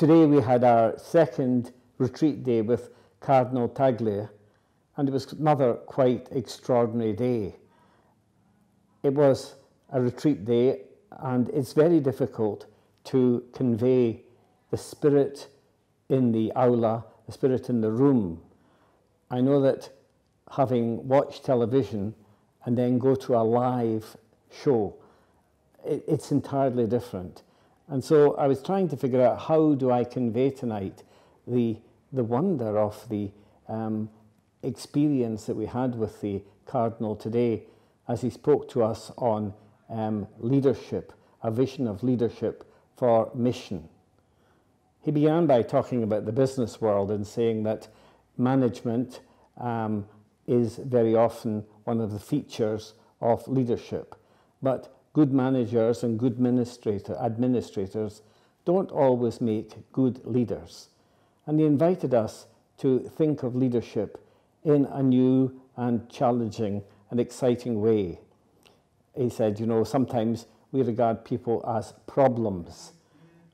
today we had our second retreat day with Cardinal Taglia, and it was another quite extraordinary day. It was a retreat day, and it's very difficult to convey the spirit in the aula, the spirit in the room. I know that having watched television and then go to a live show, it, it's entirely different. And so I was trying to figure out how do I convey tonight the, the wonder of the um, experience that we had with the Cardinal today as he spoke to us on um, leadership, a vision of leadership for mission. He began by talking about the business world and saying that management um, is very often one of the features of leadership. But good managers and good administrator, administrators don't always make good leaders. And he invited us to think of leadership in a new and challenging and exciting way. He said, you know, sometimes we regard people as problems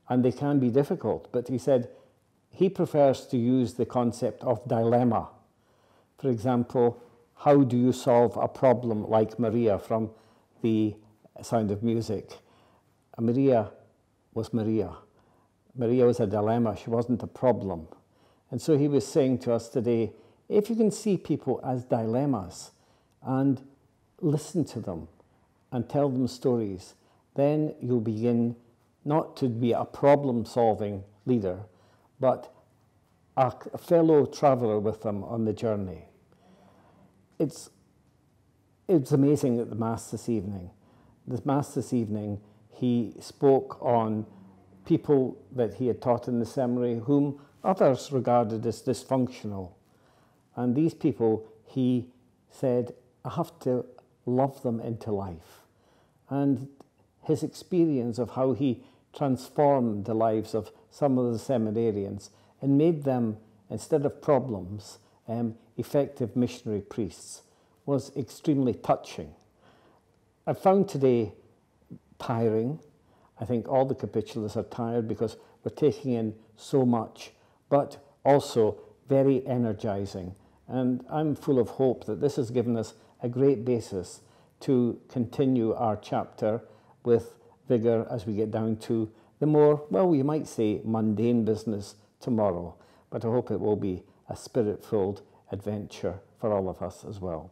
and they can be difficult, but he said he prefers to use the concept of dilemma. For example, how do you solve a problem like Maria from the Sound of Music. Maria was Maria. Maria was a dilemma, she wasn't a problem. And so he was saying to us today if you can see people as dilemmas and listen to them and tell them stories, then you'll begin not to be a problem solving leader, but a fellow traveller with them on the journey. It's, it's amazing at the Mass this evening the Mass this evening, he spoke on people that he had taught in the seminary whom others regarded as dysfunctional. And these people, he said, I have to love them into life. And his experience of how he transformed the lives of some of the seminarians and made them, instead of problems, um, effective missionary priests was extremely touching. I found today tiring. I think all the capitulars are tired because we're taking in so much, but also very energizing. And I'm full of hope that this has given us a great basis to continue our chapter with vigour as we get down to the more, well, you might say mundane business tomorrow. But I hope it will be a spirit filled adventure for all of us as well.